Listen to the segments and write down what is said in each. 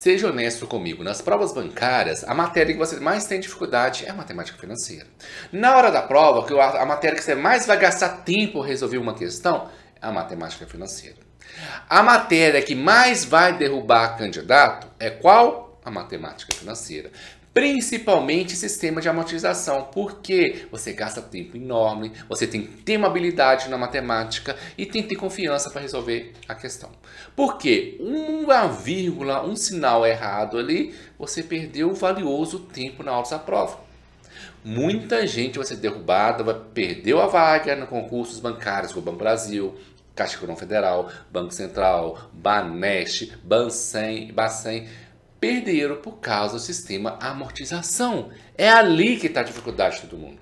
Seja honesto comigo, nas provas bancárias, a matéria que você mais tem dificuldade é a matemática financeira. Na hora da prova, a matéria que você mais vai gastar tempo resolver uma questão é a matemática financeira. A matéria que mais vai derrubar candidato é qual? A matemática financeira principalmente sistema de amortização, porque você gasta tempo enorme, você tem que ter uma habilidade na matemática e tem que ter confiança para resolver a questão. Porque uma vírgula, um sinal errado ali, você perdeu o valioso tempo na hora da prova. Muita gente vai ser derrubada, vai perder a vaga no concursos bancários do Banco Brasil, Caixa Econômica Federal, Banco Central, Banesh, Bancem, Bacen perderam por causa do sistema amortização. É ali que está a dificuldade de todo mundo.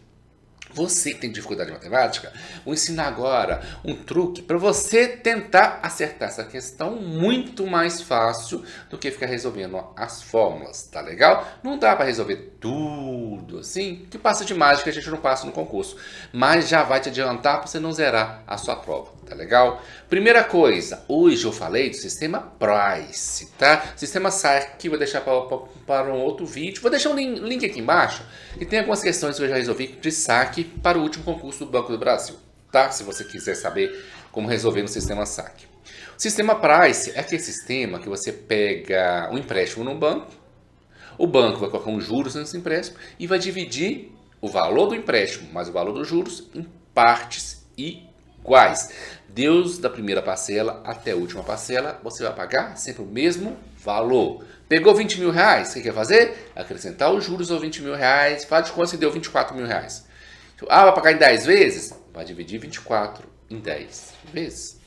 Você que tem dificuldade de matemática, vou ensinar agora um truque para você tentar acertar essa questão muito mais fácil do que ficar resolvendo as fórmulas, tá legal? Não dá para resolver tudo, assim, que passa de mágica a gente não passa no concurso, mas já vai te adiantar para você não zerar a sua prova, tá legal? Primeira coisa, hoje eu falei do sistema Price, tá? Sistema SAR vou deixar para um outro vídeo, vou deixar um link, link aqui embaixo e tem algumas questões que eu já resolvi de saque para o último concurso do Banco do Brasil, tá? Se você quiser saber como resolver no sistema saque. O sistema Price é aquele sistema que você pega um empréstimo no banco, o banco vai colocar um juros nesse empréstimo e vai dividir o valor do empréstimo mais o valor dos juros em partes iguais. Deus da primeira parcela até a última parcela, você vai pagar sempre o mesmo valor. Pegou 20 mil reais, o que quer fazer? Acrescentar os juros aos 20 mil reais, faz de conta que deu 24 mil reais. Então, ah, vai pagar em 10 vezes? Vai dividir 24 em 10 vezes.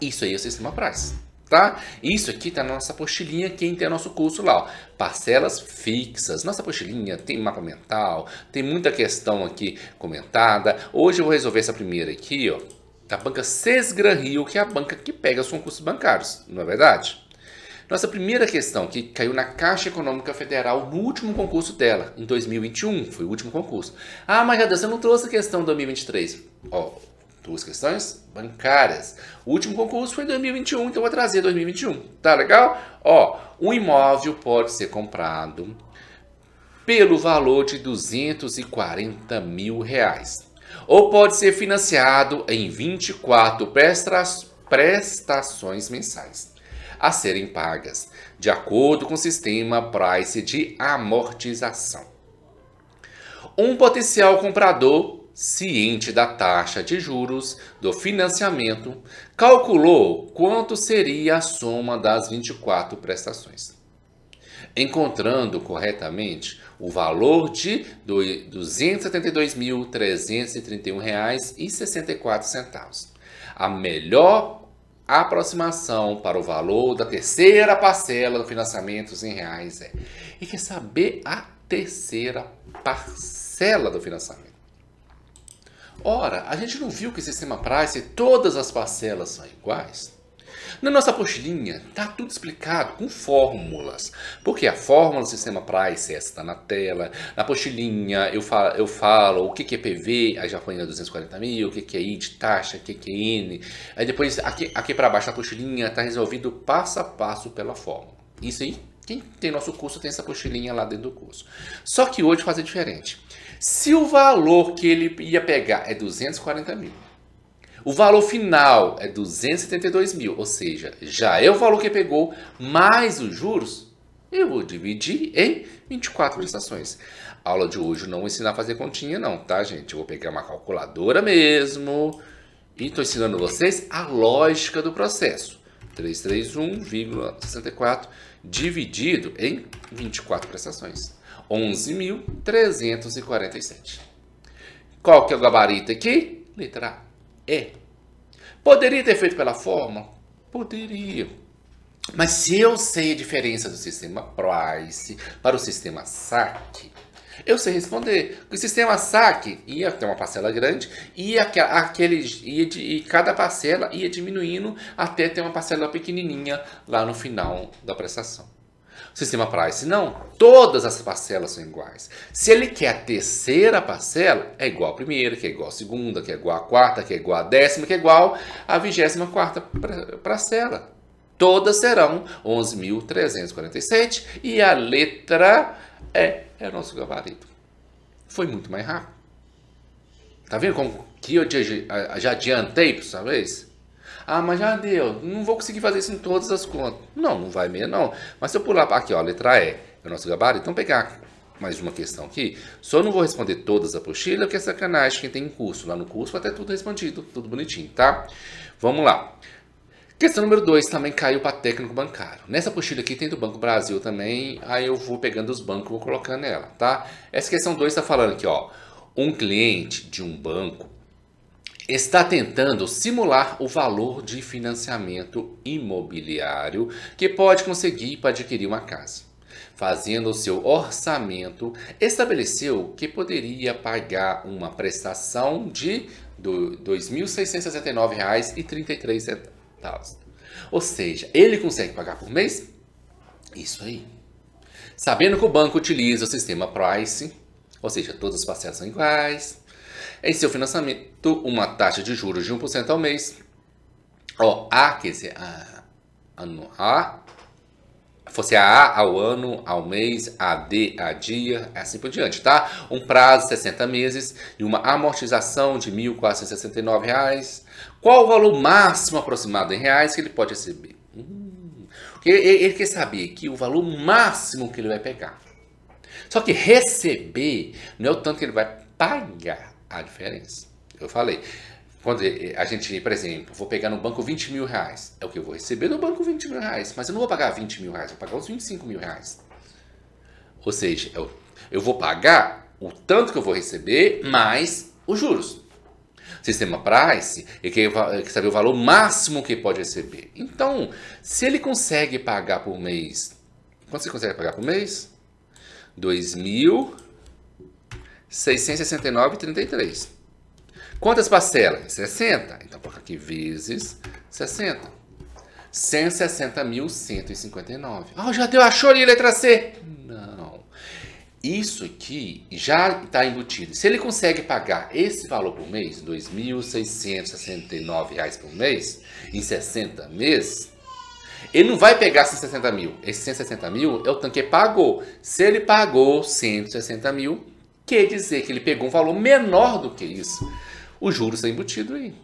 Isso aí é o sistema Price tá? Isso aqui tá na nossa apostilinha, quem tem o nosso curso lá, ó. Parcelas fixas. Nossa apostilinha tem mapa mental, tem muita questão aqui comentada. Hoje eu vou resolver essa primeira aqui, ó, da banca Sesgran Rio, que é a banca que pega os concursos bancários, não é verdade? Nossa primeira questão, que caiu na Caixa Econômica Federal no último concurso dela, em 2021, foi o último concurso. Ah, mas já você não trouxe a questão de 2023. Ó, Duas questões bancárias. O último concurso foi em 2021, então vou trazer 2021. Tá legal? Ó, um imóvel pode ser comprado pelo valor de 240 mil reais. Ou pode ser financiado em 24 prestações mensais a serem pagas, de acordo com o sistema Price de amortização. Um potencial comprador ciente da taxa de juros do financiamento, calculou quanto seria a soma das 24 prestações, encontrando corretamente o valor de R$ 272.331,64, a melhor aproximação para o valor da terceira parcela do financiamento em reais é. E quer saber a terceira parcela do financiamento. Ora, a gente não viu que o sistema Price todas as parcelas são iguais? Na nossa postilhinha está tudo explicado com fórmulas, porque a fórmula do sistema Price é essa está na tela, na postilhinha eu falo, eu falo o que, que é PV, aí já põe 240 mil, o que, que é I de taxa, o que, que é N, aí depois aqui, aqui para baixo na postilhinha está resolvido passo a passo pela fórmula. Isso aí quem tem nosso curso tem essa cochilinha lá dentro do curso. Só que hoje fazer diferente. Se o valor que ele ia pegar é 240 mil, o valor final é 272 mil, ou seja, já é o valor que pegou mais os juros, eu vou dividir em 24 prestações. A aula de hoje não vou ensinar a fazer continha não, tá gente? Eu vou pegar uma calculadora mesmo e estou ensinando vocês a lógica do processo. 331,64 dividido em 24 prestações. 11.347. Qual que é o gabarito aqui? Letra E. Poderia ter feito pela forma? Poderia. Mas se eu sei a diferença do sistema Price para o sistema SAC, eu sei responder. O sistema saque ia ter uma parcela grande ia, aquele, ia de, e cada parcela ia diminuindo até ter uma parcela pequenininha lá no final da prestação. O sistema Price não. Todas as parcelas são iguais. Se ele quer a terceira parcela, é igual à primeira, que é igual à segunda, que é igual à quarta, que é igual à décima, que é igual à vigésima quarta parcela. Todas serão 11.347 e a letra é, é o nosso gabarito. Foi muito mais rápido. Tá vendo como que eu te, já adiantei por sua vez? Ah, mas já deu. Não vou conseguir fazer isso em todas as contas. Não, não vai mesmo, não. Mas se eu pular aqui, ó, a letra E, é o nosso gabarito. Então, pegar mais uma questão aqui. Só não vou responder todas a apostila, porque é sacanagem quem tem curso. Lá no curso vai ter tudo respondido, tudo bonitinho, tá? Vamos lá. Questão número 2 também caiu para técnico bancário. Nessa postilha aqui tem do Banco Brasil também, aí eu vou pegando os bancos e vou colocando nela, tá? Essa questão 2 está falando aqui, ó. Um cliente de um banco está tentando simular o valor de financiamento imobiliário que pode conseguir para adquirir uma casa. Fazendo o seu orçamento, estabeleceu que poderia pagar uma prestação de R$ 2.669,33 ou seja, ele consegue pagar por mês? Isso aí. Sabendo que o banco utiliza o sistema Price, ou seja, todas as parcelas são iguais, em seu financiamento, uma taxa de juros de 1% ao mês, ó, A, quer dizer, a, ano, a, fosse a A ao ano, ao mês, a D a dia, é assim por diante, tá? Um prazo de 60 meses e uma amortização de R$ 1.469, qual o valor máximo aproximado em reais que ele pode receber? Hum, ele, ele quer saber que o valor máximo que ele vai pegar. Só que receber não é o tanto que ele vai pagar a diferença. Eu falei, quando eh, eh, a gente, por exemplo, vou pegar no banco 20 mil reais, é o que eu vou receber no banco 20 mil reais, mas eu não vou pagar 20 mil reais, vou pagar os 25 mil reais. Ou seja, eu, eu vou pagar o tanto que eu vou receber mais os juros sistema Price, ele quer saber o valor máximo que pode receber. Então, se ele consegue pagar por mês, quanto você consegue pagar por mês? 2.669,33. Quantas parcelas? 60. Então, coloca aqui vezes 60. 160.159. Ah, oh, já deu a chorinha letra C. Não. Isso aqui já está embutido. Se ele consegue pagar esse valor por mês, R$ 2.669 por mês, em 60 meses, ele não vai pegar 160 mil. Esse 160 mil é o tanque que pagou. Se ele pagou 160 mil, quer dizer que ele pegou um valor menor do que isso. O juros está embutido aí.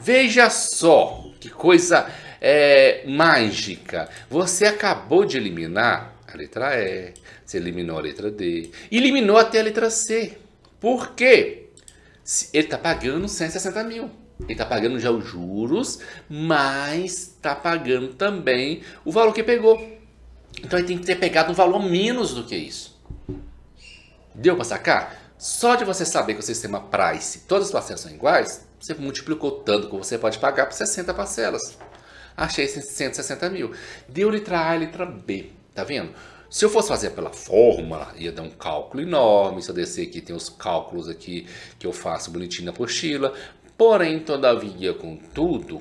Veja só que coisa é, mágica. Você acabou de eliminar a letra E, você eliminou a letra D, eliminou até a letra C. Por quê? Ele está pagando 160 mil. Ele está pagando já os juros, mas está pagando também o valor que pegou. Então ele tem que ter pegado um valor menos do que isso. Deu para sacar? Só de você saber que o sistema Price, todas as parcelas são iguais, você multiplicou tanto que você pode pagar por 60 parcelas. Achei 160 mil. Deu letra A e letra B. Tá vendo? Se eu fosse fazer pela fórmula, ia dar um cálculo enorme. Se eu descer aqui, tem os cálculos aqui que eu faço bonitinho na apostila. Porém, todavia, contudo,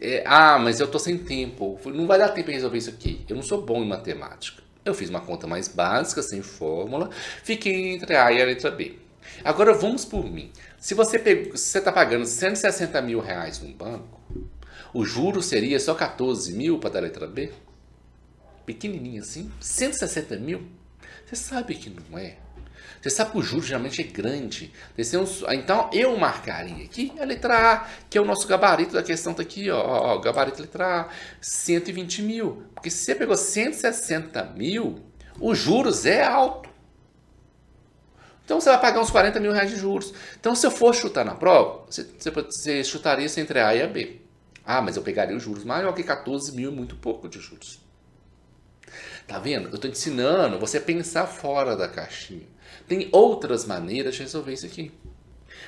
é, ah, mas eu tô sem tempo. Não vai dar tempo de resolver isso aqui. Eu não sou bom em matemática. Eu fiz uma conta mais básica, sem fórmula. Fiquei entre A e a letra B. Agora vamos por mim. Se você se está pagando 160 mil reais no banco, o juro seria só 14 mil para dar a letra B? pequenininha assim, 160 mil, você sabe que não é. Você sabe que o juro geralmente é grande. Ah, então, eu marcaria aqui a letra A, que é o nosso gabarito da questão tá aqui, ó, ó gabarito letra A, 120 mil. Porque se você pegou 160 mil, os juros é alto. Então, você vai pagar uns 40 mil reais de juros. Então, se eu for chutar na prova, você, você chutaria isso entre A e a B. Ah, mas eu pegaria os juros maior que 14 mil é muito pouco de juros. Tá vendo? Eu estou ensinando você a pensar fora da caixinha. Tem outras maneiras de resolver isso aqui.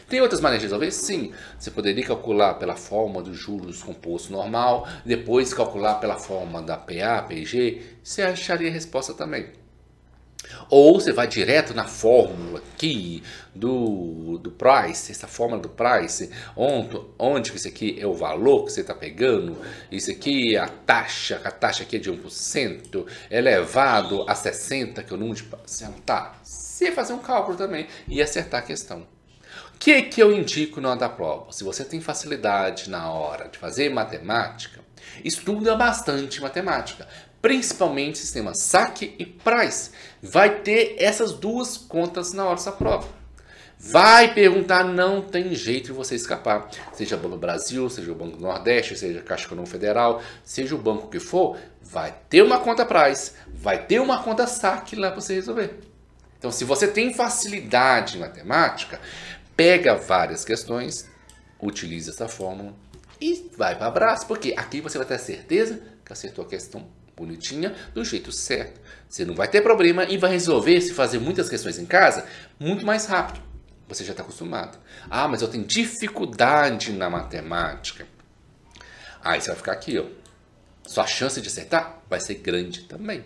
Tem outras maneiras de resolver? Sim. Você poderia calcular pela forma dos juros composto normal, depois calcular pela forma da PA, PG, você acharia a resposta também. Ou você vai direto na fórmula aqui do, do price, essa fórmula do price, onde, onde isso aqui é o valor que você está pegando, isso aqui é a taxa, a taxa aqui é de 1%, é elevado a 60, que é o número de parcelamento. Tá, você fazer um cálculo também e acertar a questão. O que, que eu indico na hora da prova? Se você tem facilidade na hora de fazer matemática, estuda bastante matemática, principalmente sistema saque e price. Vai ter essas duas contas na hora dessa prova. Vai perguntar, não tem jeito de você escapar. Seja Banco Brasil, seja o Banco Nordeste, seja Caixa Econômica Federal, seja o banco que for, vai ter uma conta price, vai ter uma conta saque lá para você resolver. Então, se você tem facilidade em matemática, pega várias questões, utilize essa fórmula e vai para abraço, porque aqui você vai ter a certeza que acertou a questão bonitinha, do jeito certo. Você não vai ter problema e vai resolver, se fazer muitas questões em casa, muito mais rápido. Você já está acostumado. Ah, mas eu tenho dificuldade na matemática. Aí você vai ficar aqui, ó. Sua chance de acertar vai ser grande também.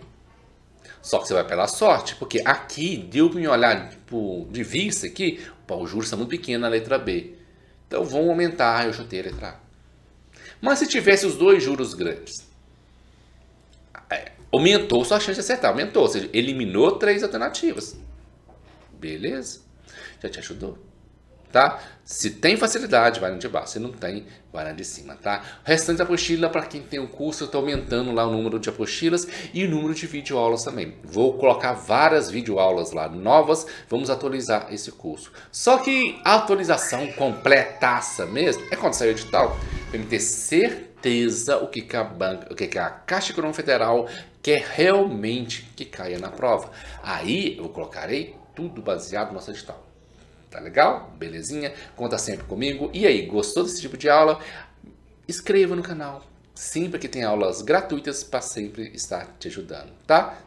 Só que você vai pela sorte, porque aqui deu para me olhar tipo, de vista aqui, o juros está muito pequeno na letra B. Então vão aumentar, eu chutei a letra A. Mas se tivesse os dois juros grandes, é, aumentou sua chance de acertar, aumentou, ou seja, eliminou três alternativas. Beleza? Já te ajudou. Tá? Se tem facilidade, vai na de baixo. Se não tem, vai na de cima, tá? O restante da apostila, para quem tem o curso, eu estou aumentando lá o número de apostilas e o número de videoaulas também. Vou colocar várias videoaulas lá novas, vamos atualizar esse curso. Só que a atualização completaça mesmo é quando sair o edital. Tem que ter certeza o que, que, a, banca, o que, que a Caixa Econômica Federal quer realmente que caia na prova. Aí eu colocarei tudo baseado no nosso edital. Tá legal? Belezinha? Conta sempre comigo. E aí, gostou desse tipo de aula? Inscreva no canal. Sempre que tem aulas gratuitas para sempre estar te ajudando, tá?